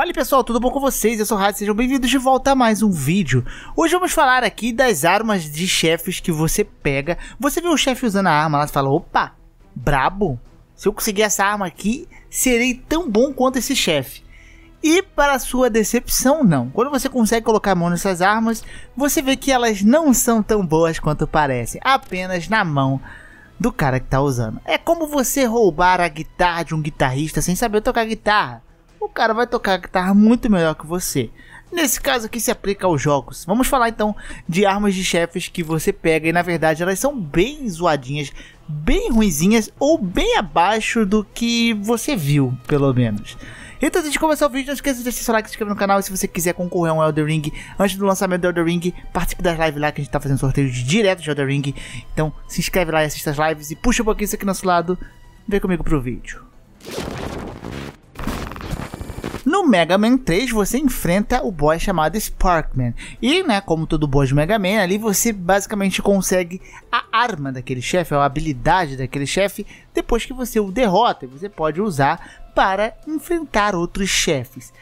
Fala pessoal, tudo bom com vocês? Eu sou o Rádio, sejam bem-vindos de volta a mais um vídeo. Hoje vamos falar aqui das armas de chefes que você pega. Você vê um chefe usando a arma lá e fala, opa, brabo? Se eu conseguir essa arma aqui, serei tão bom quanto esse chefe. E para sua decepção, não. Quando você consegue colocar a mão nessas armas, você vê que elas não são tão boas quanto parecem, apenas na mão do cara que está usando. É como você roubar a guitarra de um guitarrista sem saber tocar guitarra o cara vai tocar a guitarra muito melhor que você. Nesse caso aqui se aplica aos jogos. Vamos falar então de armas de chefes que você pega e na verdade elas são bem zoadinhas, bem ruinzinhas ou bem abaixo do que você viu, pelo menos. Então, antes de começar o vídeo, não esqueça de deixar seu like, se inscrever no canal e se você quiser concorrer a um Elder Ring antes do lançamento do Elder Ring, participe das lives lá que a gente tá fazendo sorteios direto de Elder Ring. Então, se inscreve lá e assista as lives e puxa um pouquinho isso aqui do nosso lado. Vem comigo pro vídeo. No Mega Man 3, você enfrenta o boss chamado Sparkman. E, né, como todo boss de Mega Man, ali você basicamente consegue a arma daquele chefe, a habilidade daquele chefe, depois que você o derrota. Você pode usar para enfrentar outros chefes.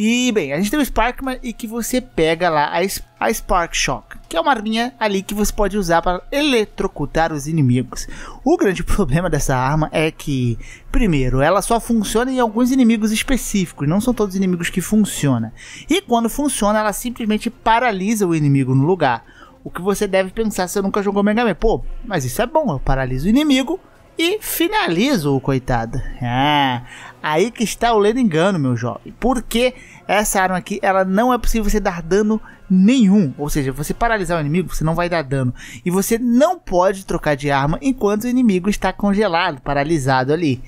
E bem, a gente tem o Sparkman e que você pega lá a, a Spark Shock, que é uma arminha ali que você pode usar para eletrocutar os inimigos. O grande problema dessa arma é que, primeiro, ela só funciona em alguns inimigos específicos, não são todos os inimigos que funciona. E quando funciona, ela simplesmente paralisa o inimigo no lugar. O que você deve pensar se você nunca jogou Mega Man? Pô, mas isso é bom, eu paraliso o inimigo, e finaliza o coitado. Ah, aí que está o ledo engano, meu jovem. Porque essa arma aqui, ela não é possível você dar dano nenhum. Ou seja, você paralisar o inimigo, você não vai dar dano. E você não pode trocar de arma enquanto o inimigo está congelado, paralisado ali.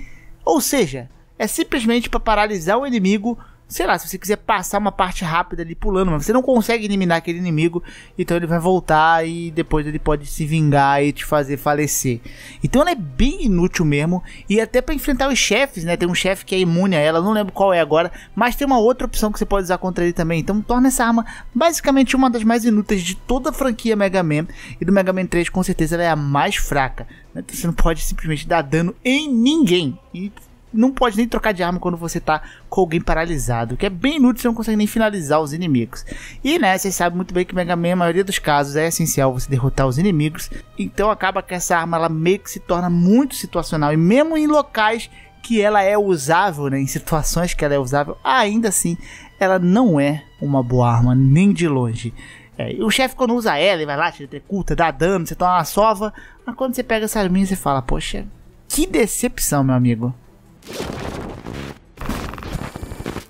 Ou seja, é simplesmente para paralisar o inimigo sei lá, se você quiser passar uma parte rápida ali pulando, mas você não consegue eliminar aquele inimigo, então ele vai voltar e depois ele pode se vingar e te fazer falecer. Então ela é bem inútil mesmo, e até para enfrentar os chefes, né? Tem um chefe que é imune a ela, não lembro qual é agora, mas tem uma outra opção que você pode usar contra ele também. Então torna essa arma basicamente uma das mais inúteis de toda a franquia Mega Man, e do Mega Man 3 com certeza ela é a mais fraca. Né? Você não pode simplesmente dar dano em ninguém. E não pode nem trocar de arma quando você tá com alguém paralisado, que é bem inútil, você não consegue nem finalizar os inimigos. E né, vocês sabem muito bem que Mega Man, na maioria dos casos, é essencial você derrotar os inimigos, então acaba que essa arma ela meio que se torna muito situacional, e mesmo em locais que ela é usável, né, em situações que ela é usável, ainda assim, ela não é uma boa arma, nem de longe. É, o chefe quando usa ela, ele vai lá, te executa, dá dano, você toma uma sova, mas quando você pega essa arminha, você fala, poxa, que decepção, meu amigo.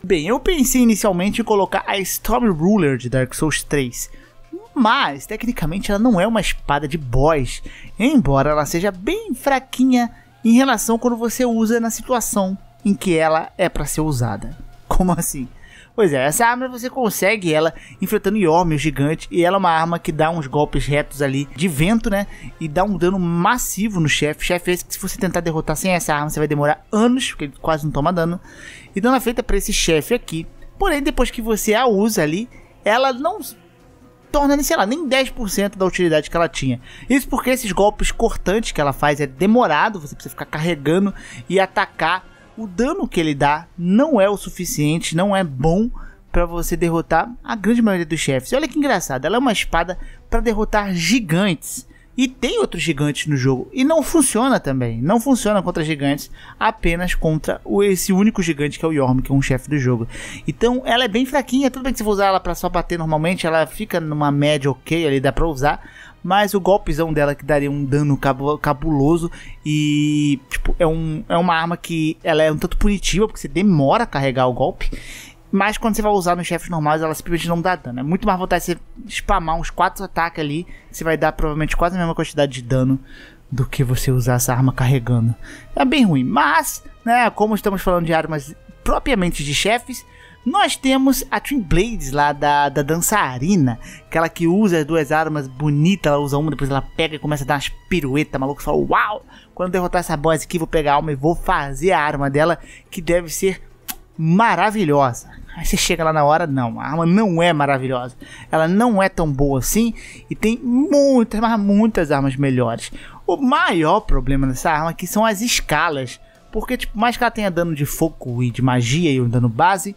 Bem, eu pensei inicialmente em colocar a Storm Ruler de Dark Souls 3, mas tecnicamente ela não é uma espada de boss, embora ela seja bem fraquinha em relação quando você usa na situação em que ela é para ser usada. Como assim? Pois é, essa arma você consegue ela enfrentando Yorm, o gigante, e ela é uma arma que dá uns golpes retos ali de vento, né? E dá um dano massivo no chefe. Chefe esse que se você tentar derrotar sem essa arma, você vai demorar anos, porque ele quase não toma dano. E dando a é feita para esse chefe aqui. Porém, depois que você a usa ali, ela não torna, sei lá, nem 10% da utilidade que ela tinha. Isso porque esses golpes cortantes que ela faz é demorado, você precisa ficar carregando e atacar o dano que ele dá não é o suficiente, não é bom para você derrotar a grande maioria dos chefes. olha que engraçado, ela é uma espada para derrotar gigantes. E tem outros gigantes no jogo. E não funciona também. Não funciona contra gigantes. Apenas contra esse único gigante que é o Yorm, que é um chefe do jogo. Então ela é bem fraquinha. Tudo bem que se for usar ela para só bater normalmente, ela fica numa média ok ali, dá pra usar mas o golpezão dela que daria um dano cabuloso e, tipo, é, um, é uma arma que ela é um tanto punitiva, porque você demora a carregar o golpe, mas quando você vai usar nos chefes normais, ela simplesmente não dá dano. É muito mais vontade você spamar uns quatro ataques ali, você vai dar provavelmente quase a mesma quantidade de dano do que você usar essa arma carregando. É bem ruim, mas, né, como estamos falando de armas propriamente de chefes, nós temos a Twin Blades lá da, da dançarina, aquela que usa as duas armas bonita, ela usa uma, depois ela pega e começa a dar umas piruetas, maluco, fala uau! Quando derrotar essa boss aqui, vou pegar a alma e vou fazer a arma dela, que deve ser maravilhosa. Aí você chega lá na hora, não, a arma não é maravilhosa. Ela não é tão boa assim e tem muitas, mas muitas armas melhores. O maior problema dessa arma aqui são as escalas porque, tipo, mais que ela tenha dano de foco e de magia e um dano base,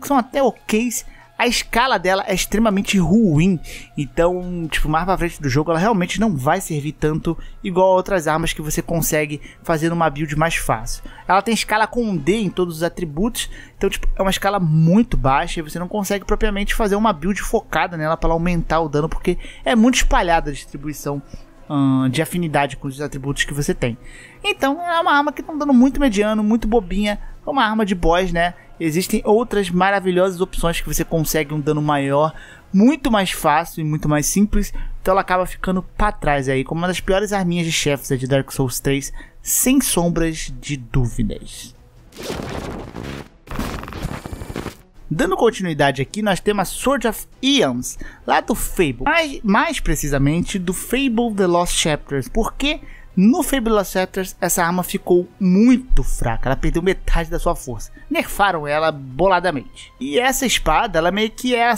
que são até ok, a escala dela é extremamente ruim. Então, tipo, mais pra frente do jogo, ela realmente não vai servir tanto igual a outras armas que você consegue fazer uma build mais fácil. Ela tem escala com um D em todos os atributos, então, tipo, é uma escala muito baixa e você não consegue propriamente fazer uma build focada nela para aumentar o dano, porque é muito espalhada a distribuição hum, de afinidade com os atributos que você tem. Então é uma arma que tá dando muito mediano, muito bobinha, é uma arma de boss, né? Existem outras maravilhosas opções que você consegue um dano maior, muito mais fácil e muito mais simples, então ela acaba ficando para trás aí, como uma das piores arminhas de chefes de Dark Souls 3, sem sombras de dúvidas. Dando continuidade aqui, nós temos a Sword of Eons, lá do Fable, mais, mais precisamente do Fable The Lost Chapters, porque no Fable Scepters, essa arma ficou muito fraca, ela perdeu metade da sua força. Nerfaram ela boladamente. E essa espada, ela meio que é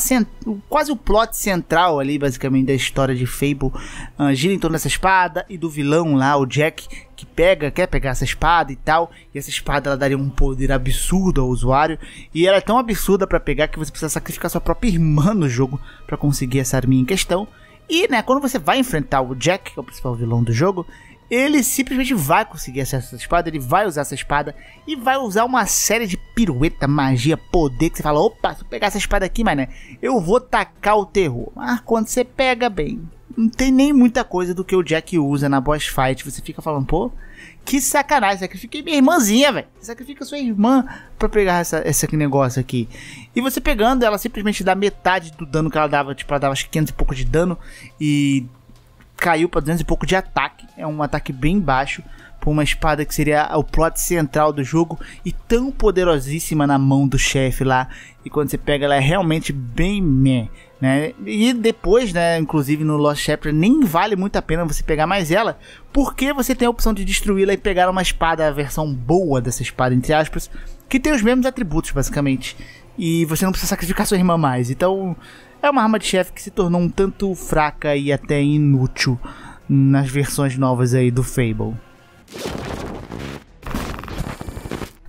quase o plot central ali, basicamente, da história de Fable. Uh, gira em torno dessa espada e do vilão lá, o Jack, que pega, quer pegar essa espada e tal. E essa espada ela daria um poder absurdo ao usuário. E ela é tão absurda para pegar que você precisa sacrificar sua própria irmã no jogo para conseguir essa arminha em questão. E né, quando você vai enfrentar o Jack, que é o principal vilão do jogo, ele simplesmente vai conseguir acesso a essa espada, ele vai usar essa espada e vai usar uma série de pirueta, magia, poder que você fala: opa, se eu pegar essa espada aqui, mané, eu vou tacar o terror. Mas quando você pega bem, não tem nem muita coisa do que o Jack usa na boss fight. Você fica falando, pô, que sacanagem, sacrifiquei minha irmãzinha, velho. Sacrifica sua irmã pra pegar essa, esse negócio aqui. E você pegando, ela simplesmente dá metade do dano que ela dava, tipo, ela dava acho 500 e pouco de dano e caiu para 200 e pouco de ataque. É um ataque bem baixo por uma espada que seria o plot central do jogo e tão poderosíssima na mão do chefe lá. E quando você pega ela é realmente bem meh, né? E depois, né, inclusive no Lost Chapter nem vale muito a pena você pegar mais ela, porque você tem a opção de destruí-la e pegar uma espada, a versão boa dessa espada entre aspas, que tem os mesmos atributos basicamente. E você não precisa sacrificar sua irmã mais. Então, é uma arma de chefe que se tornou um tanto fraca e até inútil nas versões novas aí do Fable.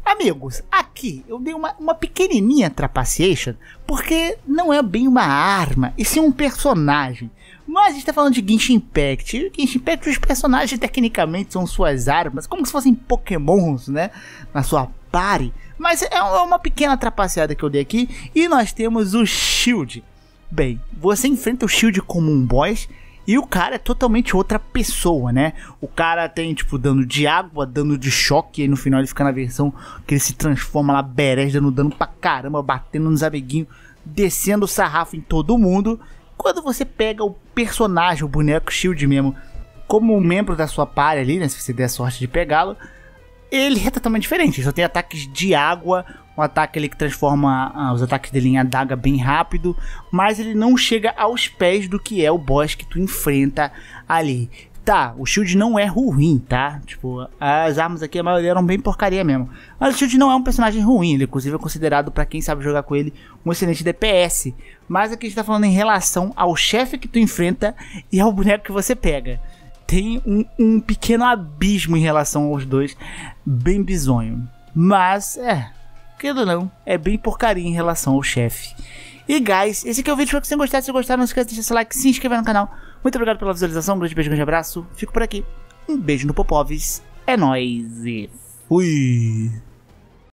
Amigos, aqui eu dei uma, uma pequenininha trapaceation, porque não é bem uma arma, e sim um personagem. Mas a gente está falando de Genshin Impact. E Genshin Impact, os personagens tecnicamente são suas armas, como se fossem pokémons, né? Na sua party. Mas é uma pequena trapaceada que eu dei aqui. E nós temos o Shield, bem, você enfrenta o Shield como um boss e o cara é totalmente outra pessoa, né? O cara tem, tipo, dano de água, dano de choque, e aí no final ele fica na versão que ele se transforma lá, berés, dando dano pra caramba, batendo nos amiguinhos, descendo o sarrafo em todo mundo. Quando você pega o personagem, o boneco Shield mesmo, como um membro da sua party ali, né? Se você der sorte de pegá-lo, ele é totalmente diferente. Ele só tem ataques de água, um ataque ele que transforma ah, os ataques dele em adaga bem rápido, mas ele não chega aos pés do que é o boss que tu enfrenta ali. Tá, o shield não é ruim, tá? Tipo, as armas aqui, a maioria eram bem porcaria mesmo. Mas o shield não é um personagem ruim, ele inclusive é considerado, para quem sabe jogar com ele, um excelente DPS. Mas aqui a gente tá falando em relação ao chefe que tu enfrenta e ao boneco que você pega tem um, um pequeno abismo em relação aos dois, bem bizonho. Mas, é, querendo ou não, é bem porcaria em relação ao chefe. E, guys, esse aqui é o vídeo. Espero que vocês gostaram. Se gostaram, não esqueça de deixar seu like, se inscrever no canal. Muito obrigado pela visualização. Um grande beijo, um grande abraço. Fico por aqui. Um beijo no Popovs. É nóis e fui!